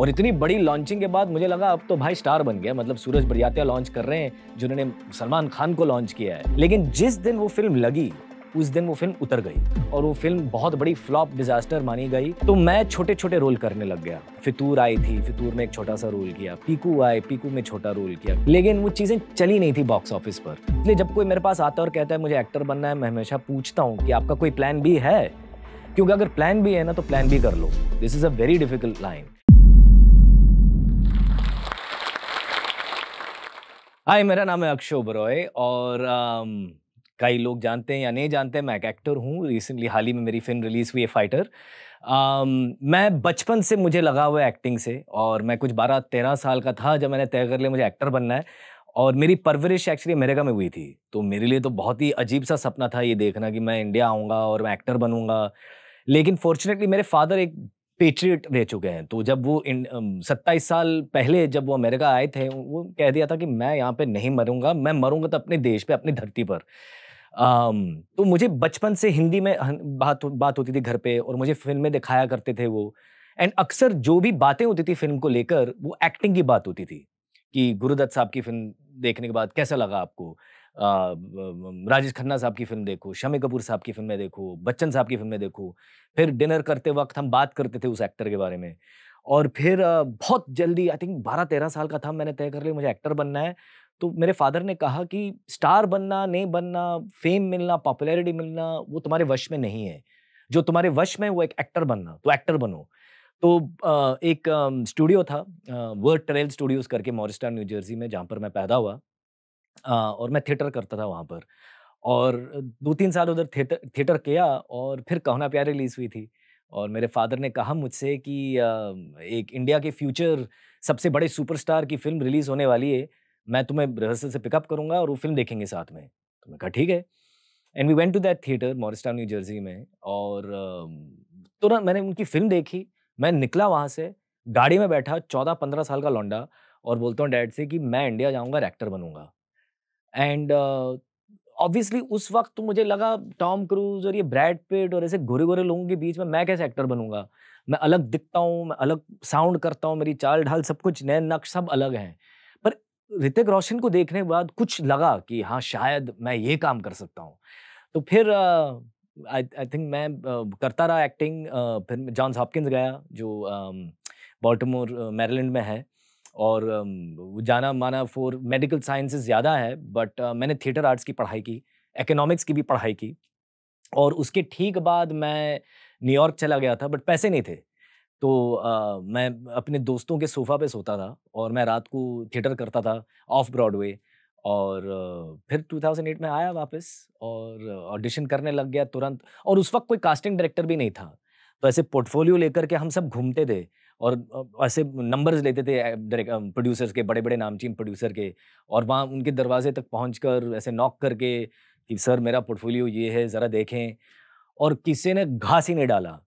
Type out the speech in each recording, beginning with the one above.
और इतनी बड़ी लॉन्चिंग के बाद मुझे लगा अब तो भाई स्टार बन गया मतलब सूरज बरियातिया लॉन्च कर रहे हैं जिन्होंने सलमान खान को लॉन्च किया है लेकिन जिस दिन वो फिल्म लगी उस दिन वो फिल्म उतर गई और वो फिल्म बहुत बड़ी फ्लॉप डिजास्टर मानी गई तो मैं छोटे छोटे रोल करने लग गया फितूर आई थी फितूर में एक छोटा सा रोल किया पीकू आए पीकू में छोटा रोल किया लेकिन वो चीज़ें चली नहीं थी बॉक्स ऑफिस पर इसलिए जब कोई मेरे पास आता और कहता है मुझे एक्टर बनना है मैं हमेशा पूछता हूँ कि आपका कोई प्लान भी है क्योंकि अगर प्लान भी है ना तो प्लान भी कर लो this is a very difficult line hi मेरा नाम है अक्षय ओबरॉय और um, कई लोग जानते हैं या नहीं जानते मैं एक एक्टर हूँ रिसेंटली हाल ही में मेरी फिल्म रिलीज़ हुई है फाइटर um, मैं बचपन से मुझे लगा हुआ है एक्टिंग से और मैं कुछ बारह तेरह साल का था जब मैंने तय कर लिया मुझे एक्टर बनना है और मेरी परवरिश एक्चुअली अमेरिका में हुई थी तो मेरे लिए तो बहुत ही अजीब सा सपना था ये देखना कि मैं इंडिया आऊँगा और मैं एक्टर बनूँगा लेकिन फॉर्चुनेटली मेरे फादर एक पेट्रियट रह चुके हैं तो जब वो सत्ताईस साल पहले जब वो अमेरिका आए थे वो कह दिया था कि मैं यहाँ पे नहीं मरूंगा मैं मरूंगा तो अपने देश पे अपनी धरती पर आम, तो मुझे बचपन से हिंदी में बात बात होती थी घर पे और मुझे फिल्में दिखाया करते थे वो एंड अक्सर जो भी बातें होती थी फिल्म को लेकर वो एक्टिंग की बात होती थी कि गुरुदत्त साहब की फिल्म देखने के बाद कैसा लगा आपको राजेश खन्ना साहब की फिल्म देखो शमी कपूर साहब की फिल्में देखो बच्चन साहब की फिल्में देखो फिर डिनर करते वक्त हम बात करते थे उस एक्टर के बारे में और फिर बहुत जल्दी आई थिंक बारह तेरह साल का था मैंने तय कर लिया मुझे एक्टर बनना है तो मेरे फादर ने कहा कि स्टार बनना नहीं बनना फेम मिलना पॉपुलैरिटी मिलना वो तुम्हारे वश में नहीं है जो तुम्हारे वश में वो एक एक्टर बनना तो एक्टर बनो तो एक स्टूडियो था वर्ड ट्रेल स्टूडियोज़ करके मॉरिस्टा न्यू जर्सी में जहाँ पर मैं पैदा हुआ और मैं थिएटर करता था वहाँ पर और दो तीन साल उधर थिएटर थिएटर किया और फिर कहना प्यार रिलीज़ हुई थी और मेरे फ़ादर ने कहा मुझसे कि एक इंडिया के फ्यूचर सबसे बड़े सुपरस्टार की फ़िल्म रिलीज़ होने वाली है। मैं तुम्हें रिहर्सल से पिकअप करूँगा और वो फ़िल्म देखेंगे साथ में। तो मैं कहा ठीक है। And we went to that theatre Morristown, New Jersey में और तो ना मैंने उनकी फ़िल्म देखी। मैं निकला वहाँ से, गाड़ी में बैठा चौदह पंद्रह साल का लौंडा और बोलता हूँ डैड से कि मैं इंडिया जाऊँगा और एक्टर बनूँगा। एंड ऑब्वियसली उस वक्त तो मुझे लगा टॉम क्रूज और ये ब्रैड पिट और ऐसे गोरे गोरे लोगों के बीच में मैं कैसे एक्टर बनूंगा मैं अलग दिखता हूँ मैं अलग साउंड करता हूँ मेरी चाल ढाल सब कुछ नए नक्श सब अलग हैं पर ऋतिक रोशन को देखने के बाद कुछ लगा कि हाँ शायद मैं ये काम कर सकता हूँ तो फिर आई थिंक मैं uh, करता रहा एक्टिंग uh, फिर जॉन्स हॉपकिंस गया जो बॉल्टमोर uh, uh, में है और जाना माना फॉर मेडिकल साइंसेस ज़्यादा है बट मैंने थिएटर आर्ट्स की पढ़ाई की इकोनॉमिक्स की भी पढ़ाई की और उसके ठीक बाद मैं न्यूयॉर्क चला गया था बट पैसे नहीं थे तो आ, मैं अपने दोस्तों के सोफ़ा पे सोता था और मैं रात को थिएटर करता था ऑफ ब्रॉडवे और फिर 2008 में आया वापस और ऑडिशन करने लग गया तुरंत और उस वक्त कोई कास्टिंग डायरेक्टर भी नहीं था तो ऐसे पोर्टफोलियो लेकर के हम सब घूमते थे और ऐसे नंबर्स लेते थे प्रोड्यूसर्स के बड़े बड़े नामचीन प्रोड्यूसर के और वहाँ उनके दरवाजे तक पहुँच कर ऐसे नॉक करके कि सर मेरा पोर्टफोलियो ये है ज़रा देखें और किसी ने घास ही नहीं डाला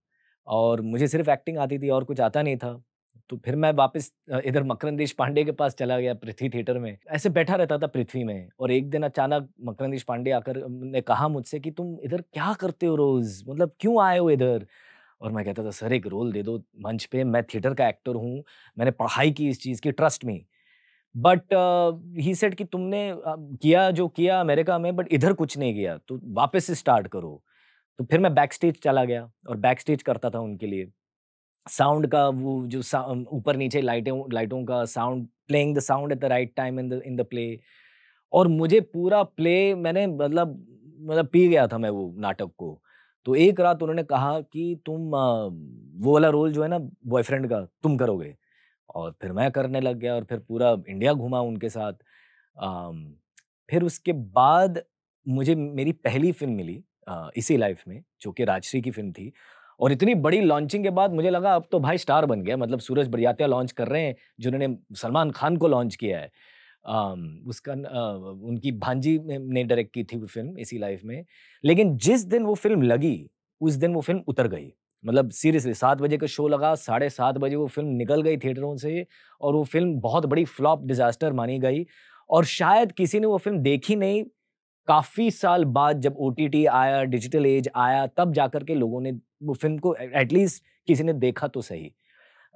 और मुझे सिर्फ एक्टिंग आती थी और कुछ आता नहीं था तो फिर मैं वापस इधर मकरंदेश पांडे के पास चला गया पृथ्वी थिएटर में ऐसे बैठा रहता था पृथ्वी में और एक दिन अचानक मकरंदेश पांडे आकर ने कहा मुझसे कि तुम इधर क्या करते हो रोज़ मतलब क्यों आए हो इधर और मैं कहता था सर एक रोल दे दो मंच पे मैं थिएटर का एक्टर हूँ मैंने पढ़ाई की इस चीज़ की ट्रस्ट में बट ही सेट कि तुमने uh, किया जो किया अमेरिका में बट इधर कुछ नहीं किया तो वापस से स्टार्ट करो तो फिर मैं बैक स्टेज चला गया और बैक स्टेज करता था उनके लिए साउंड का वो जो ऊपर नीचे लाइटों लाइटों का sound playing the sound at the right time in the in the play और मुझे पूरा प्ले मैंने मतलब मतलब पी गया था मैं वो नाटक को तो एक रात उन्होंने कहा कि तुम वो वाला रोल जो है ना बॉयफ्रेंड का तुम करोगे और फिर मैं करने लग गया और फिर पूरा इंडिया घूमा उनके साथ फिर उसके बाद मुझे मेरी पहली फिल्म मिली इसी लाइफ में जो कि राजश्री की फिल्म थी और इतनी बड़ी लॉन्चिंग के बाद मुझे लगा अब तो भाई स्टार बन गया मतलब सूरज बरियातिया लॉन्च कर रहे हैं जिन्होंने सलमान खान को लॉन्च किया है उसका उनकी भांजी ने डायरेक्ट की थी वो फिल्म इसी लाइफ में लेकिन जिस दिन वो फिल्म लगी उस दिन वो फिल्म उतर गई मतलब सीरियसली सात बजे का शो लगा साढ़े सात बजे वो फिल्म निकल गई थिएटरों से और वो फिल्म बहुत बड़ी फ्लॉप डिजास्टर मानी गई और शायद किसी ने वो फिल्म देखी नहीं काफ़ी साल बाद जब ओ आया डिजिटल एज आया तब जाकर के लोगों ने वो फिल्म को एटलीस्ट किसी ने देखा तो सही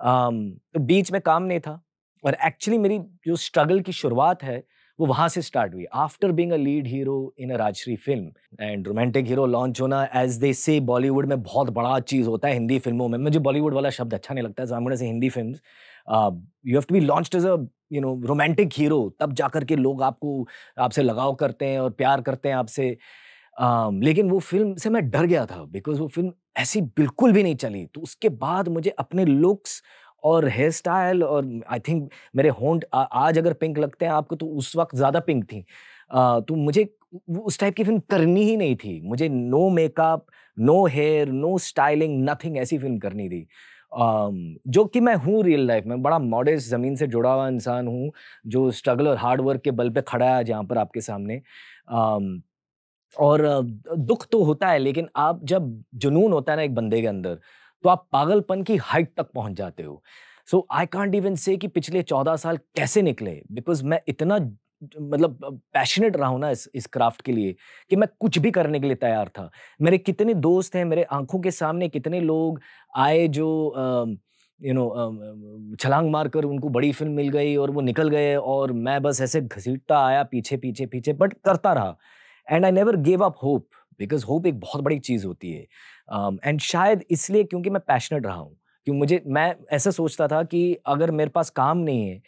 तो बीच में काम नहीं था और एक्चुअली मेरी जो स्ट्रगल की शुरुआत है वो वहाँ से स्टार्ट हुई after being a lead hero in a Rajshri film and romantic hero launch होना एज दे से बॉलीवुड में बहुत बड़ा चीज़ होता है हिंदी फिल्मों में मुझे बॉलीवुड वाला शब्द अच्छा नहीं लगता है से Hindi film you have to be launch as a you know romantic hero तब जा कर के लोग आपको आपसे लगाव करते हैं और प्यार करते हैं आपसे um, लेकिन वो फिल्म से मैं डर गया था बिकॉज वो फिल्म ऐसी बिल्कुल भी नहीं चली तो उसके बाद मुझे अपने लुक्स और हेयर स्टाइल और आई थिंक मेरे होंड आज अगर पिंक लगते हैं आपको तो उस वक्त ज़्यादा पिंक थी आ, तो मुझे उस टाइप की फिल्म करनी ही नहीं थी मुझे no makeup no hair no styling nothing ऐसी फिल्म करनी थी Um, जो कि मैं हूँ रियल लाइफ में बड़ा मॉडर्स ज़मीन से जुड़ा हुआ इंसान हूँ जो स्ट्रगल और हार्ड वर्क के बल पे खड़ा है जहाँ पर आपके सामने um, और दुख तो होता है लेकिन आप जब जुनून होता है ना एक बंदे के अंदर तो आप पागलपन की हाइट तक पहुंच जाते हो सो आई कॉन्ट इवन से कि पिछले चौदह साल कैसे निकले बिकॉज मैं इतना मतलब पैशनेट रहा हूँ ना इस इस क्राफ्ट के लिए कि मैं कुछ भी करने के लिए तैयार था मेरे कितने दोस्त हैं मेरे आंखों के सामने कितने लोग आए जो यू नो छलांग मारकर उनको बड़ी फिल्म मिल गई और वो निकल गए और मैं बस ऐसे घसीटता आया पीछे पीछे पीछे बट करता रहा and I never gave up hope because hope एक बहुत बड़ी चीज़ होती है एंड um, शायद इसलिए क्योंकि मैं पैशनेट रहा हूँ क्यों मुझे मैं ऐसा सोचता था कि अगर मेरे पास काम नहीं है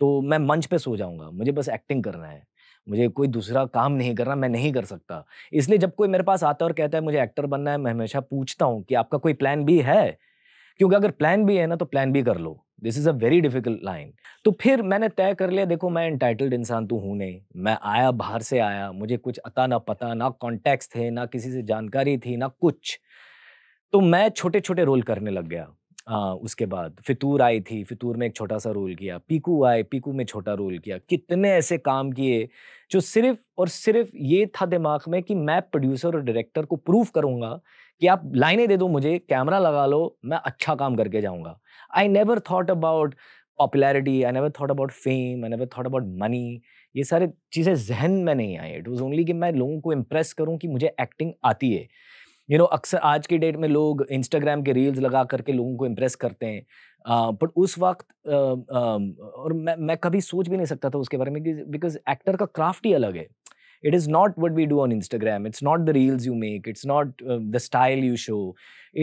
तो मैं मंच पे सो जाऊँगा मुझे बस एक्टिंग करना है मुझे कोई दूसरा काम नहीं करना मैं नहीं कर सकता इसलिए जब कोई मेरे पास आता है और कहता है मुझे एक्टर बनना है मैं हमेशा पूछता हूँ कि आपका कोई प्लान भी है क्योंकि अगर प्लान भी है ना तो प्लान भी कर लो this is a very difficult line तो फिर मैंने तय कर लिया देखो मैं इंटाइटल्ड इंसान तो हूँ नहीं मैं आया बाहर से आया मुझे कुछ अता ना पता ना कॉन्टैक्ट्स थे ना किसी से जानकारी थी ना कुछ तो मैं छोटे छोटे रोल करने लग गया आ, उसके बाद फितूर आई थी फितूर में एक छोटा सा रोल किया पीकू आए पीकू में छोटा रोल किया कितने ऐसे काम किए जो सिर्फ और सिर्फ ये था दिमाग में कि मैं प्रोड्यूसर और डायरेक्टर को प्रूव करूंगा कि आप लाइनें दे दो मुझे कैमरा लगा लो मैं अच्छा काम करके जाऊँगा I never thought about popularity I never thought about fame I never thought about money ये सारे चीज़ें जहन में नहीं आई इट वॉज ओनली कि मैं लोगों को इम्प्रेस करूँ कि मुझे एक्टिंग आती है यू नो अक्सर आज की डेट में लोग इंस्टाग्राम के रील्स लगा करके लोगों को इम्प्रेस करते हैं बट उस वक्त और मैं मैं कभी सोच भी नहीं सकता था उसके बारे में बिकॉज एक्टर का क्राफ्ट ही अलग है it is not what we do on Instagram it's not the reels you make it's not the style you show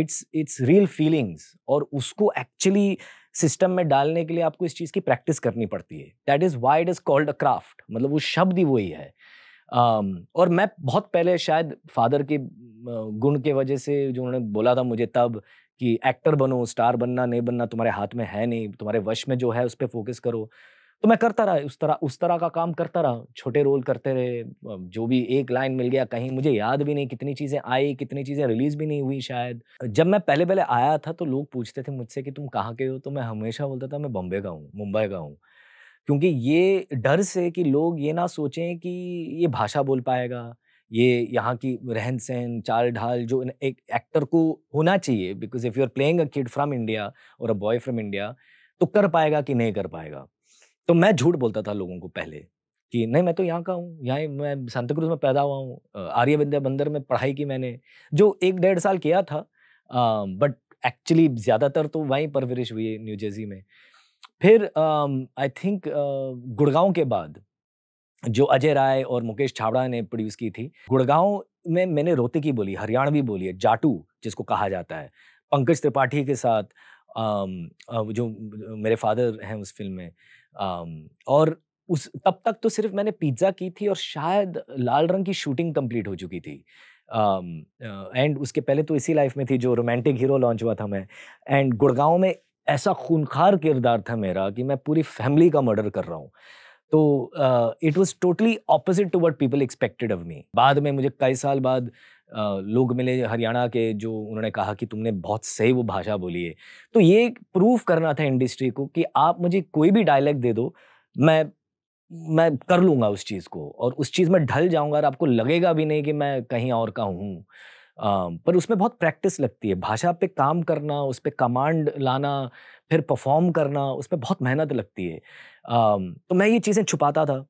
it's it's real feelings और उसको एक्चुअली सिस्टम में डालने के लिए आपको इस चीज़ की प्रैक्टिस करनी पड़ती है that is why it is called a craft मतलब वो शब्द ही वही है और मैं बहुत पहले शायद फादर के गुण के वजह से जो उन्होंने बोला था मुझे तब कि एक्टर बनो स्टार बनना नहीं बनना तुम्हारे हाथ में है नहीं तुम्हारे वश में जो है उस पर फोकस करो तो मैं करता रहा उस तरह उस तरह का काम करता रहा छोटे रोल करते रहे जो भी एक लाइन मिल गया कहीं मुझे याद भी नहीं कितनी चीज़ें आई कितनी चीज़ें रिलीज़ भी नहीं हुई शायद जब मैं पहले पहले आया था तो लोग पूछते थे मुझसे कि तुम कहाँ के हो तो मैं हमेशा बोलता था मैं बॉम्बे का हूँ मुंबई का हूँ क्योंकि ये डर से कि लोग ये ना सोचें कि ये भाषा बोल पाएगा ये यहाँ की रहन सहन चाल ढाल जो एक एक्टर को होना चाहिए because if you are playing a kid from India और अ बॉय फ्रॉम इंडिया तो कर पाएगा कि नहीं कर पाएगा तो मैं झूठ बोलता था लोगों को पहले कि नहीं मैं तो यहाँ का हूँ यहाँ मैं सांता क्रूज में पैदा हुआ हूँ आर्य विद्या बंदर में पढ़ाई की मैंने जो एक डेढ़ साल किया था बट एक्चुअली ज़्यादातर तो वहीं परवरिश हुई है न्यू जर्सी में फिर आई थिंक गुड़गांव के बाद जो अजय राय और मुकेश छावड़ा ने प्रोड्यूस की थी गुड़गांव में मैंने रोते की बोली हरियाणवी बोली है जाटू जिसको कहा जाता है पंकज त्रिपाठी के साथ जो मेरे फादर हैं उस फिल्म में और उस तब तक तो सिर्फ मैंने पिज्ज़ा की थी और शायद लाल रंग की शूटिंग कंप्लीट हो चुकी थी एंड उसके पहले तो इसी लाइफ में थी जो रोमांटिक हीरो लॉन्च हुआ था मैं एंड गुड़गांव में ऐसा खूनखार किरदार था मेरा कि मैं पूरी फैमिली का मर्डर कर रहा हूँ तो it was totally opposite to what people expected of me बाद में मुझे कई साल बाद uh, लोग मिले हरियाणा के जो उन्होंने कहा कि तुमने बहुत सही वो भाषा बोली है तो ये प्रूफ करना था इंडस्ट्री को कि आप मुझे कोई भी डायलैक्ट दे दो मैं मैं कर लूँगा उस चीज़ को और उस चीज़ में ढल जाऊँगा और आपको लगेगा भी नहीं कि मैं कहीं और का हूँ पर उसमें बहुत प्रैक्टिस लगती है भाषा पे काम करना उस पर कमांड लाना फिर परफॉर्म करना उस पर बहुत मेहनत लगती है तो मैं ये चीज़ें छुपाता था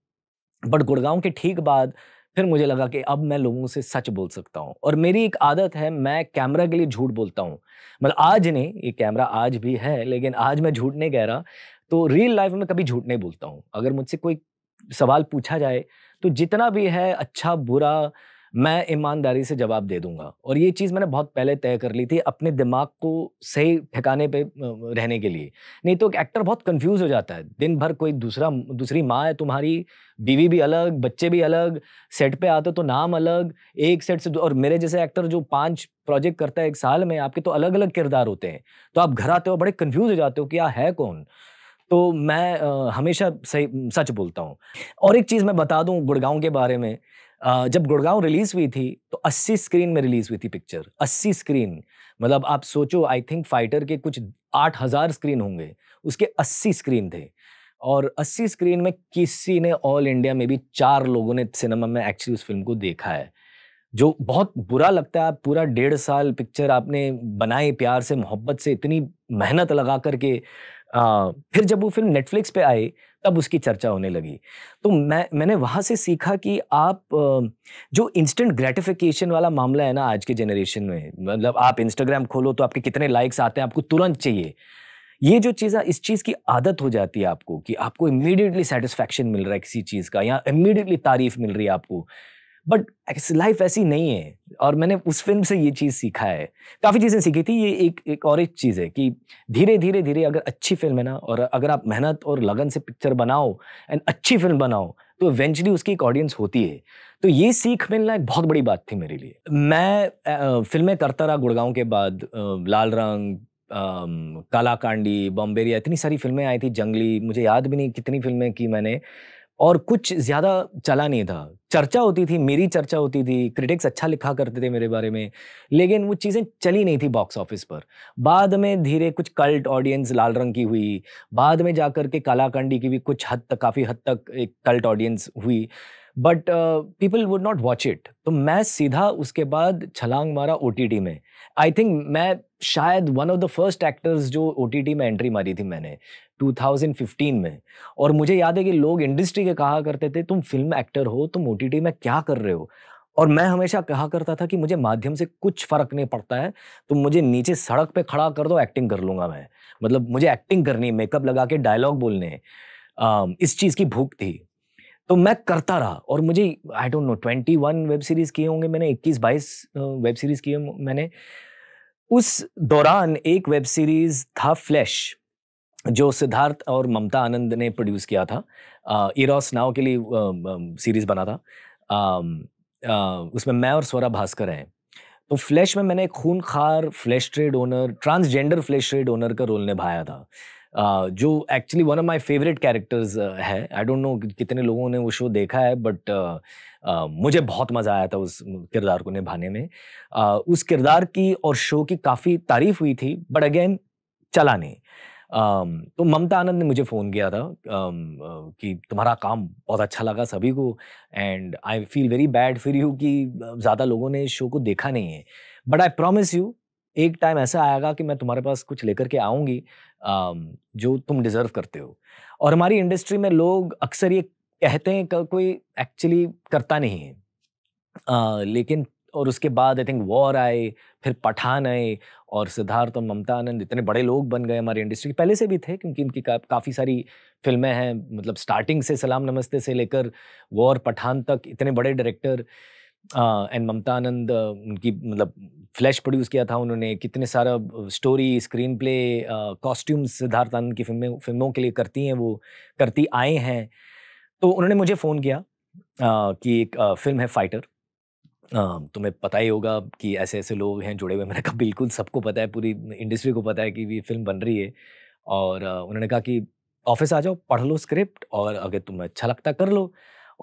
बट गुड़गांव के ठीक बाद फिर मुझे लगा कि अब मैं लोगों से सच बोल सकता हूँ और मेरी एक आदत है मैं कैमरा के लिए झूठ बोलता हूँ मतलब आज नहीं ये कैमरा आज भी है लेकिन आज मैं झूठ नहीं कह रहा तो रियल लाइफ में कभी झूठ नहीं बोलता हूँ अगर मुझसे कोई सवाल पूछा जाए तो जितना भी है अच्छा बुरा मैं ईमानदारी से जवाब दे दूंगा और ये चीज़ मैंने बहुत पहले तय कर ली थी अपने दिमाग को सही ठिकाने पे रहने के लिए नहीं तो एक एक्टर बहुत कंफ्यूज हो जाता है दिन भर कोई दूसरा दूसरी माँ है तुम्हारी बीवी भी अलग बच्चे भी अलग सेट पे आते तो नाम अलग एक सेट से और मेरे जैसे एक्टर जो पाँच प्रोजेक्ट करता है एक साल में आपके तो अलग अलग किरदार होते हैं तो आप घर आते हो बड़े कन्फ्यूज़ हो जाते हो कि यहाँ है कौन तो मैं हमेशा सही सच बोलता हूँ और एक चीज़ मैं बता दूँ गुड़गांव के बारे में जब गुड़गांव रिलीज हुई थी तो 80 स्क्रीन में रिलीज हुई थी पिक्चर 80 स्क्रीन मतलब आप सोचो आई थिंक फाइटर के कुछ आठ हज़ार स्क्रीन होंगे उसके 80 स्क्रीन थे और 80 स्क्रीन में किसी ने ऑल इंडिया में भी चार लोगों ने सिनेमा में एक्चुअली उस फिल्म को देखा है जो बहुत बुरा लगता है पूरा डेढ़ साल पिक्चर आपने बनाई प्यार से मोहब्बत से इतनी मेहनत लगा करके आ, फिर जब वो फिल्म नेटफ्लिक्स पे आई तब उसकी चर्चा होने लगी तो मैं मैंने वहाँ से सीखा कि आप जो इंस्टेंट ग्रेटिफिकेशन वाला मामला है ना आज के जनरेशन में मतलब आप इंस्टाग्राम खोलो तो आपके कितने लाइक्स आते हैं आपको तुरंत चाहिए ये जो चीज़ है इस चीज़ की आदत हो जाती है आपको कि आपको इमीडिएटली सेटिस्फैक्शन मिल रहा है किसी चीज़ का या इमीडिएटली तारीफ मिल रही है आपको बट लाइफ ऐसी नहीं है और मैंने उस फिल्म से ये चीज़ सीखा है काफ़ी चीज़ें सीखी थी ये एक एक और एक चीज़ है कि धीरे धीरे धीरे अगर अच्छी फिल्म है ना और अगर आप मेहनत और लगन से पिक्चर बनाओ एंड अच्छी फिल्म बनाओ तो इवेंचुअली उसकी एक ऑडियंस होती है तो ये सीख मिलना एक बहुत बड़ी बात थी मेरे लिए मैं फिल्में करता रहा गुड़गांव के बाद लाल रंग कालाकांडी बॉम्बेरिया इतनी सारी फिल्में आई थी जंगली मुझे याद भी नहीं कितनी फिल्में की मैंने और कुछ ज़्यादा चला नहीं था चर्चा होती थी मेरी चर्चा होती थी क्रिटिक्स अच्छा लिखा करते थे मेरे बारे में लेकिन वो चीज़ें चली नहीं थी बॉक्स ऑफिस पर बाद में धीरे कुछ कल्ट ऑडियंस लाल रंग की हुई बाद में जाकर के कालाकांडी की भी कुछ हद तक काफ़ी हद तक एक कल्ट ऑडियंस हुई but people would not watch it तो मैं सीधा उसके बाद छलांग मारा ओ में आई थिंक मैं शायद one of the first actors जो ओ में एंट्री मारी थी मैंने 2015 में और मुझे याद है कि लोग इंडस्ट्री के कहा करते थे तुम फिल्म एक्टर हो तुम ओ में क्या कर रहे हो और मैं हमेशा कहा करता था कि मुझे माध्यम से कुछ फ़र्क नहीं पड़ता है तुम मुझे नीचे सड़क पे खड़ा कर दो एक्टिंग कर लूंगा मैं मतलब मुझे एक्टिंग करनी है मेकअप लगा के डायलॉग बोलने इस चीज़ की भूख थी तो मैं करता रहा और मुझे I don't know twenty one web series किए होंगे मैंने इक्कीस बाईस वेब सीरीज़ किए मैंने उस दौरान एक वेब सीरीज़ था फ्लैश जो सिद्धार्थ और ममता आनंद ने प्रोड्यूस किया था इरोस नाव के लिए सीरीज़ बना था आ, उसमें मैं और स्वरा भास्कर हैं तो फ्लैश में मैंने खून खार flesh trade owner transgender flesh trade owner का रोल निभाया था Uh, जो actually one of my favourite characters है आई डोंट नो कितने लोगों ने वो शो देखा है बट uh, uh, मुझे बहुत मज़ा आया था उस किरदार को निभाने में uh, उस किरदार की और शो की काफ़ी तारीफ हुई थी बट अगेन चला नहीं तो ममता आनंद ने मुझे फ़ोन किया था कि तुम्हारा काम बहुत अच्छा लगा सभी को and I feel very bad for you कि ज़्यादा लोगों ने इस शो को देखा नहीं है बट आई प्रोमिस यू एक टाइम ऐसा आएगा कि मैं तुम्हारे पास कुछ लेकर के आऊँगी जो तुम डिज़र्व करते हो और हमारी इंडस्ट्री में लोग अक्सर ये कहते हैं कोई एक्चुअली करता नहीं है आ, लेकिन और उसके बाद आई थिंक वॉर आए फिर पठान आए और सिद्धार्थ और ममता आनंद इतने बड़े लोग बन गए हमारी इंडस्ट्री के पहले से भी थे क्योंकि इनकी का, काफ़ी सारी फिल्में हैं मतलब स्टार्टिंग से सलाम नमस्ते से लेकर वॉर पठान तक इतने बड़े डायरेक्टर एंड ममता आनंद उनकी मतलब फ्लैश प्रोड्यूस किया था उन्होंने कितने सारा story screenplay costumes Siddharth Anand की फिल्में फिल्मों के लिए करती हैं वो करती आए हैं तो उन्होंने मुझे फ़ोन किया कि एक फिल्म है फाइटर तुम्हें पता ही होगा कि ऐसे ऐसे लोग हैं जुड़े हुए मैंने कहा बिल्कुल सबको पता है पूरी इंडस्ट्री को पता है कि ये फिल्म बन रही है और उन्होंने कहा कि ऑफिस आ जाओ पढ़ लो स्क्रिप्ट और अगर तुम्हें अच्छा लगता कर लो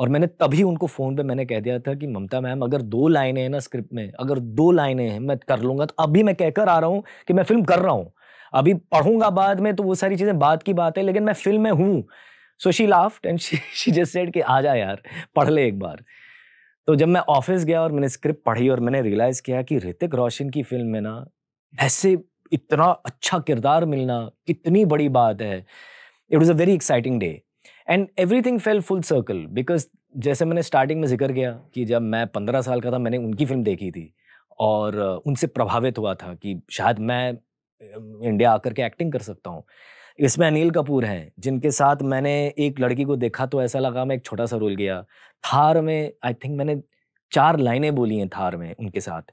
और मैंने तभी उनको फ़ोन पे मैंने कह दिया था कि ममता मैम अगर दो लाइनें हैं ना स्क्रिप्ट में अगर दो लाइनें हैं मैं कर लूँगा तो अभी मैं कहकर आ रहा हूँ कि मैं फिल्म कर रहा हूँ अभी पढ़ूंगा बाद में तो वो सारी चीज़ें बाद की बात है लेकिन मैं फिल्म में हूँ so she laughed and she just said कि आ जा यार पढ़ ले एक बार तो जब मैं ऑफिस गया और मैंने स्क्रिप्ट पढ़ी और मैंने रियलाइज़ किया कि ऋतिक रोशन की फिल्म में ना ऐसे इतना अच्छा किरदार मिलना कितनी बड़ी बात है it was a very exciting day and everything fell full circle because जैसे मैंने स्टार्टिंग में जिक्र किया कि जब मैं पंद्रह साल का था मैंने उनकी फिल्म देखी थी और उनसे प्रभावित हुआ था कि शायद मैं इंडिया आकर के एक्टिंग कर सकता हूँ इसमें अनिल कपूर हैं जिनके साथ मैंने एक लड़की को देखा तो ऐसा लगा मैं एक छोटा सा रोल गया थार में आई थिंक मैंने चार लाइनें बोली हैं थार में उनके साथ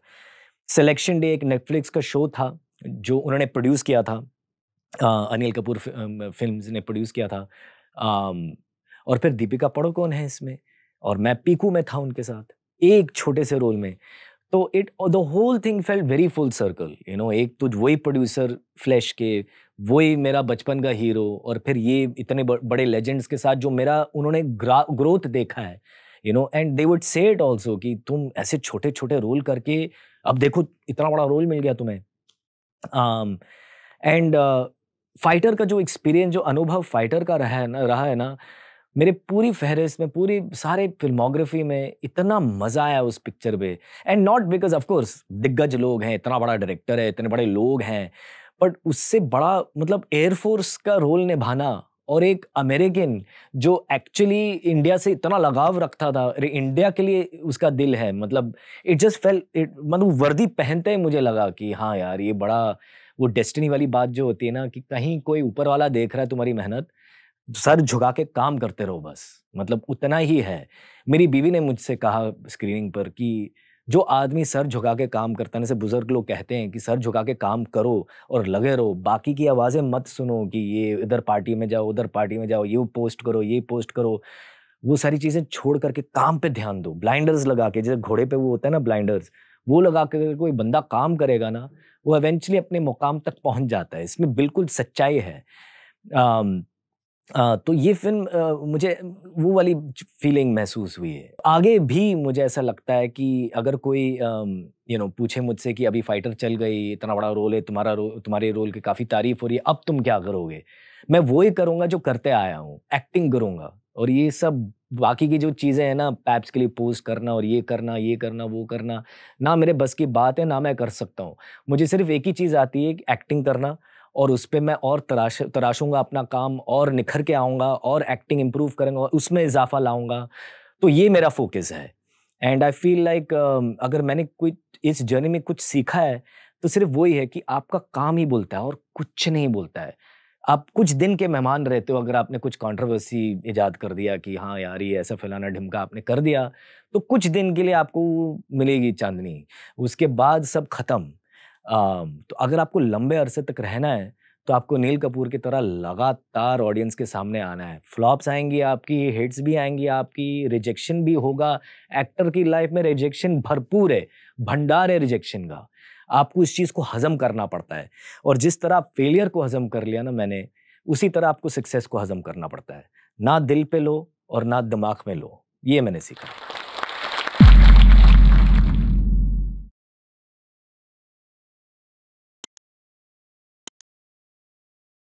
सिलेक्शन डे एक नेटफ्लिक्स का शो था जो उन्होंने प्रोड्यूस किया था आ, अनिल कपूर फिल्म ने प्रोड्यूस किया था आ, और फिर दीपिका पड़ोकोन है इसमें और मैं पीकू में था उनके साथ एक छोटे से रोल में तो it the whole thing felt very full circle you know एक तो वही प्रोड्यूसर फ्लैश के वही मेरा बचपन का हीरो और फिर ये इतने बड़े लेजेंड्स के साथ जो मेरा उन्होंने ग्रोथ देखा है you know and they would say it also कि तुम ऐसे छोटे छोटे रोल करके अब देखो इतना बड़ा रोल मिल गया तुम्हें एंड um, फाइटर uh, का जो एक्सपीरियंस जो अनुभव फाइटर का रहा है ना रहा है ना मेरे पूरी फहरिस्त में पूरी सारे फिल्मोग्राफी में इतना मज़ा आया उस पिक्चर पे एंड नॉट बिकॉज ऑफकोर्स दिग्गज लोग हैं इतना बड़ा डायरेक्टर है इतने बड़े लोग हैं बट उससे बड़ा मतलब एयरफोर्स का रोल निभाना और एक अमेरिकन जो एक्चुअली इंडिया से इतना लगाव रखता था अरे इंडिया के लिए उसका दिल है मतलब इट जस्ट फेल इट मतलब वर्दी पहनते ही मुझे लगा कि हाँ यार ये बड़ा वो डेस्टिनी वाली बात जो होती है ना कि कहीं कोई ऊपर वाला देख रहा है तुम्हारी मेहनत सर झुका के काम करते रहो बस मतलब उतना ही है मेरी बीवी ने मुझसे कहा स्क्रीनिंग पर कि जो आदमी सर झुका के काम करता है जैसे बुजुर्ग लोग कहते हैं कि सर झुका के काम करो और लगे रहो बाकी की आवाज़ें मत सुनो कि ये इधर पार्टी में जाओ उधर पार्टी में जाओ ये पोस्ट करो ये पोस्ट करो वो सारी चीज़ें छोड़ करके काम पे ध्यान दो ब्लाइंडर्स लगा के जैसे घोड़े पे वो होता है ना ब्लाइंडर्स वो लगा के कोई बंदा काम करेगा ना वो एवेंचुअली अपने मुकाम तक पहुंच जाता है इसमें बिल्कुल सच्चाई है आ, तो ये फिल्म आ, मुझे वो वाली फीलिंग महसूस हुई है आगे भी मुझे ऐसा लगता है कि अगर कोई यू नो पूछे मुझसे कि अभी फाइटर चल गई इतना बड़ा रोल है तुम्हारा रो, तुम्हारे रोल की काफ़ी तारीफ हो रही है अब तुम क्या करोगे मैं वो ही करूँगा जो करते आया हूँ एक्टिंग करूँगा और ये सब बाकी की जो चीज़ें हैं ना पैप्स के लिए पोस्ट करना और ये करना ये करना वो करना ना मेरे बस की बात है ना मैं कर सकता हूँ मुझे सिर्फ एक ही चीज़ आती है एक्टिंग करना और उस पर मैं और तराश तराशूंगा अपना काम और निखर के आऊँगा और एक्टिंग इम्प्रूव करेंगे और उसमें इजाफा लाऊँगा तो ये मेरा फोकस है एंड आई फील लाइक अगर मैंने कोई इस जर्नी में कुछ सीखा है तो सिर्फ वही है कि आपका काम ही बोलता है और कुछ नहीं बोलता है आप कुछ दिन के मेहमान रहते हो अगर आपने कुछ कंट्रोवर्सी ईजाद कर दिया कि हाँ यार ये ऐसा फैलाना ढिमका आपने कर दिया तो कुछ दिन के लिए आपको मिलेगी चांदनी उसके बाद सब ख़त्म तो अगर आपको लंबे अरसे तक रहना है तो आपको नील कपूर की तरह लगातार ऑडियंस के सामने आना है फ्लॉप्स आएंगी आपकी हिट्स भी आएंगी आपकी रिजेक्शन भी होगा एक्टर की लाइफ में रिजेक्शन भरपूर है भंडार है रिजेक्शन का आपको इस चीज़ को हज़म करना पड़ता है और जिस तरह आप फेलियर को हज़म कर लिया ना मैंने उसी तरह आपको सक्सेस को हज़म करना पड़ता है ना दिल पे लो और ना दिमाग में लो ये मैंने सीखा